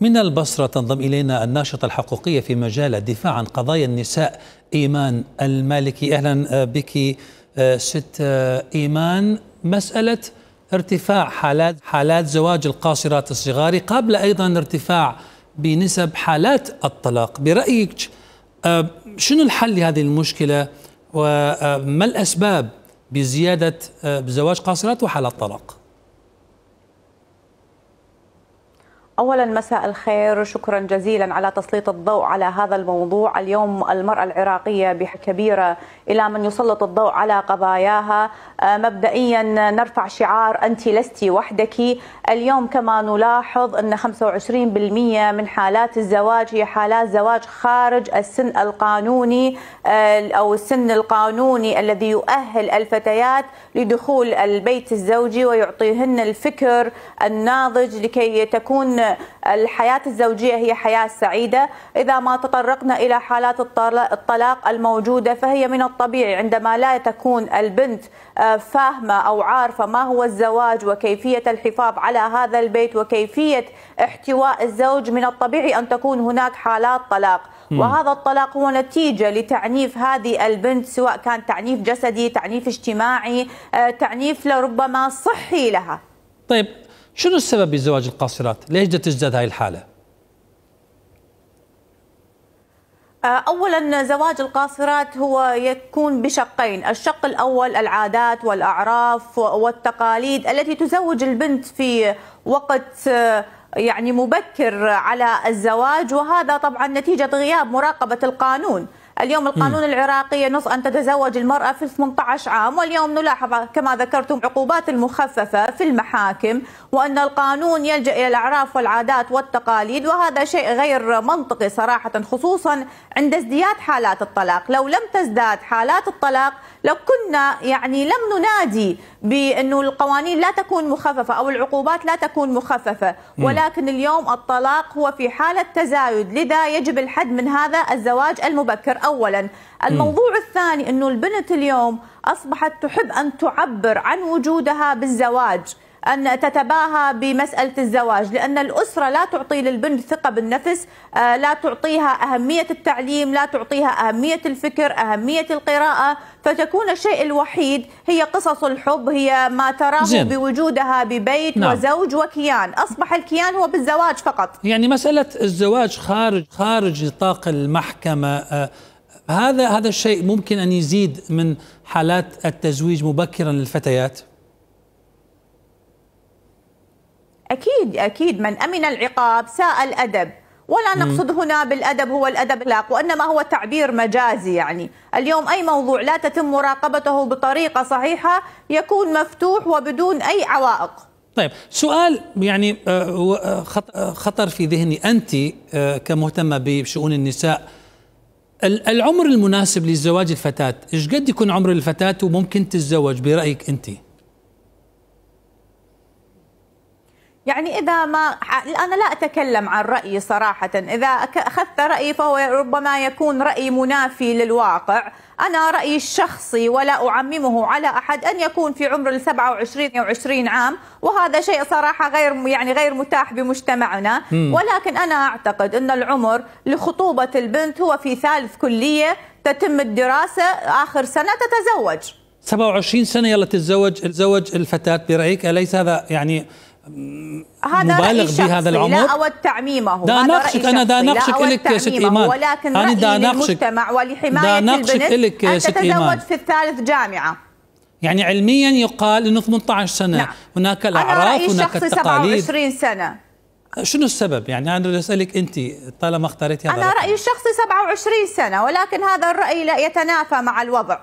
من البصرة تنضم إلينا الناشطة الحقوقية في مجال الدفاع عن قضايا النساء إيمان المالكي أهلا آه، بك آه، ست آه، إيمان مسألة ارتفاع حالات حالات زواج القاصرات الصغار قبل أيضا ارتفاع بنسب حالات الطلاق برأيك شنو الحل لهذه المشكلة وما الأسباب بزيادة زواج قاصرات وحالات طلاق اولا مساء الخير شكرا جزيلا على تسليط الضوء على هذا الموضوع اليوم المراه العراقيه كبيره الى من يسلط الضوء على قضاياها آه، مبدئيا نرفع شعار انت لست وحدك اليوم كما نلاحظ ان 25% من حالات الزواج هي حالات زواج خارج السن القانوني آه، او السن القانوني الذي يؤهل الفتيات لدخول البيت الزوجي ويعطيهن الفكر الناضج لكي تكون الحياة الزوجية هي حياة سعيدة إذا ما تطرقنا إلى حالات الطلاق الموجودة فهي من الطبيعي عندما لا تكون البنت آه، فاهمة أو عارفة ما هو الزواج وكيفية الحفاظ على هذا البيت وكيفية احتواء الزوج من الطبيعي أن تكون هناك حالات طلاق وهذا الطلاق هو نتيجة لتعنيف هذه البنت سواء كان تعنيف جسدي تعنيف اجتماعي آه، تعنيف لربما صحي لها طيب شنو السبب بزواج القاصرات؟ ليش بدها تزداد هاي الحاله؟ آه، اولا زواج القاصرات هو يكون بشقين الشق الاول العادات والاعراف والتقاليد التي تزوج البنت في وقت آه، يعني مبكر على الزواج وهذا طبعا نتيجه غياب مراقبه القانون اليوم القانون م. العراقي ينص أن تتزوج المرأة في 18 عام واليوم نلاحظ كما ذكرتم عقوبات المخففة في المحاكم وأن القانون يلجأ إلى الأعراف والعادات والتقاليد وهذا شيء غير منطقي صراحة خصوصا عند ازدياد حالات الطلاق لو لم تزداد حالات الطلاق لو كنا يعني لم ننادي بأنه القوانين لا تكون مخففة أو العقوبات لا تكون مخففة ولكن اليوم الطلاق هو في حالة تزايد لذا يجب الحد من هذا الزواج المبكر اولا الموضوع م. الثاني انه البنت اليوم اصبحت تحب ان تعبر عن وجودها بالزواج أن تتباهى بمسألة الزواج لأن الأسرة لا تعطي للبنت ثقة بالنفس آه، لا تعطيها أهمية التعليم لا تعطيها أهمية الفكر أهمية القراءة فتكون الشيء الوحيد هي قصص الحب هي ما تراه زين. بوجودها ببيت نعم. وزوج وكيان أصبح الكيان هو بالزواج فقط يعني مسألة الزواج خارج خارج نطاق المحكمة آه، هذا هذا الشيء ممكن ان يزيد من حالات التزويج مبكرا للفتيات اكيد اكيد من امن العقاب ساء الادب ولا نقصد هنا بالادب هو الادب الاخلاق وانما هو تعبير مجازي يعني اليوم اي موضوع لا تتم مراقبته بطريقه صحيحه يكون مفتوح وبدون اي عوائق طيب سؤال يعني آه، آه، آه، خطر في ذهني انت كمهتمه بشؤون النساء العمر المناسب لزواج الفتاة إيش قد يكون عمر الفتاة وممكن تتزوج برأيك أنت يعني إذا ما أنا لا أتكلم عن رأيي صراحة إذا أخذت رأيي فهو ربما يكون رأي منافي للواقع أنا رأيي الشخصي ولا أعممه على أحد أن يكون في عمر ال 27 أو 20 عام وهذا شيء صراحة غير يعني غير متاح بمجتمعنا ولكن أنا أعتقد أن العمر لخطوبة البنت هو في ثالث كلية تتم الدراسة آخر سنة تتزوج 27 سنة يلا تتزوج تزوج الفتاة برأيك أليس هذا يعني هذا مبالغ به هذا العمر لا أود تعميمه دا ناقشك أنا دا ناقشك لك ست إيمان ولكن رأي دا للمجتمع ولحماية دا ناقشك لك ست إيمان في الثالث جامعة يعني علميا يقال انه 18 سنه نعم. هناك الاعراف هناك التقاليد انا 27 سنه شنو السبب؟ يعني انا بدي اسالك انت طالما اختاريتي هذا انا رأيي الشخصي 27 سنه ولكن هذا الراي لا يتنافى مع الوضع.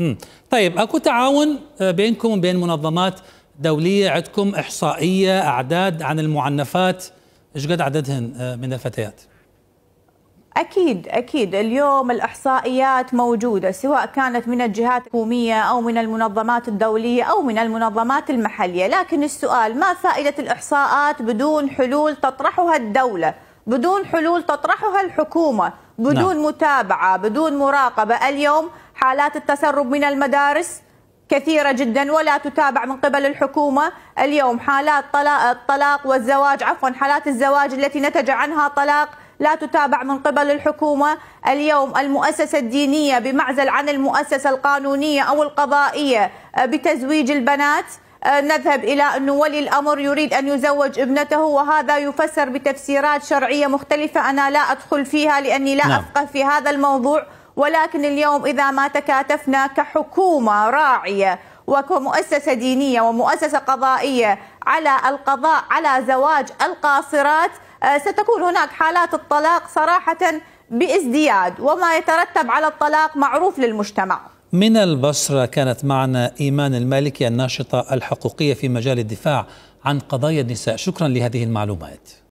امم طيب اكو تعاون آه، بينكم وبين منظمات دولية عندكم إحصائية أعداد عن المعنفات إيش قد عددهن آه، من الفتيات؟ أكيد أكيد اليوم الإحصائيات موجودة سواء كانت من الجهات الحكومية أو من المنظمات الدولية أو من المنظمات المحلية لكن السؤال ما فائدة الإحصاءات بدون حلول تطرحها الدولة بدون حلول تطرحها الحكومة بدون نعم. متابعة بدون مراقبة اليوم حالات التسرب من المدارس كثيرة جدا ولا تتابع من قبل الحكومة اليوم حالات الطلاق والزواج عفوا حالات الزواج التي نتج عنها طلاق لا تتابع من قبل الحكومة اليوم المؤسسة الدينية بمعزل عن المؤسسة القانونية أو القضائية آه، بتزويج البنات آه، نذهب إلى أن ولي الأمر يريد أن يزوج ابنته وهذا يفسر بتفسيرات شرعية مختلفة أنا لا أدخل فيها لأني لا نعم. أفقه في هذا الموضوع ولكن اليوم إذا ما تكاتفنا كحكومة راعية وكمؤسسة دينية ومؤسسة قضائية على القضاء على زواج القاصرات آه، ستكون هناك حالات الطلاق صراحة بازدياد وما يترتب على الطلاق معروف للمجتمع من البصرة كانت معنا إيمان المالكي الناشطة الحقوقية في مجال الدفاع عن قضايا النساء شكرا لهذه المعلومات